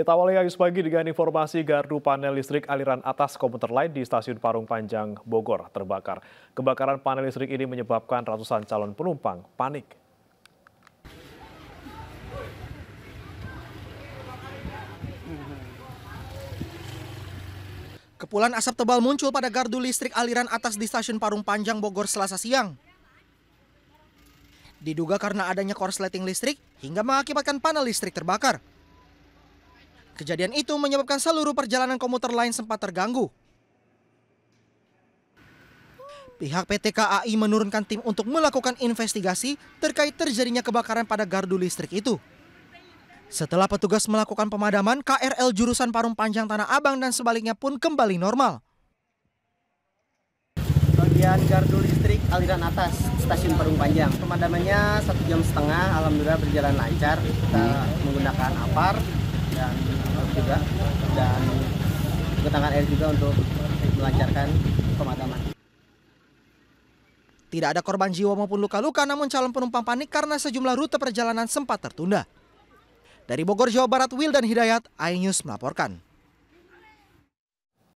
Kita awali Ayus Pagi dengan informasi gardu panel listrik aliran atas komuter lain di stasiun Parung Panjang, Bogor terbakar. Kebakaran panel listrik ini menyebabkan ratusan calon penumpang panik. Kepulan asap tebal muncul pada gardu listrik aliran atas di stasiun Parung Panjang, Bogor selasa siang. Diduga karena adanya korsleting listrik hingga mengakibatkan panel listrik terbakar. Kejadian itu menyebabkan seluruh perjalanan komuter lain sempat terganggu. Pihak PT KAI menurunkan tim untuk melakukan investigasi terkait terjadinya kebakaran pada gardu listrik itu. Setelah petugas melakukan pemadaman, KRL jurusan Parung Panjang Tanah Abang dan sebaliknya pun kembali normal. Bagian gardu listrik aliran atas stasiun Parung Panjang. Pemadamannya satu jam setengah, alhamdulillah berjalan lancar. Kita menggunakan apar, dan juga dan ketangan air juga untuk melancarkan pemadaman. Tidak ada korban jiwa maupun luka-luka namun calon penumpang panik karena sejumlah rute perjalanan sempat tertunda. Dari Bogor, Jawa Barat, Wildan Hidayat, iNews melaporkan.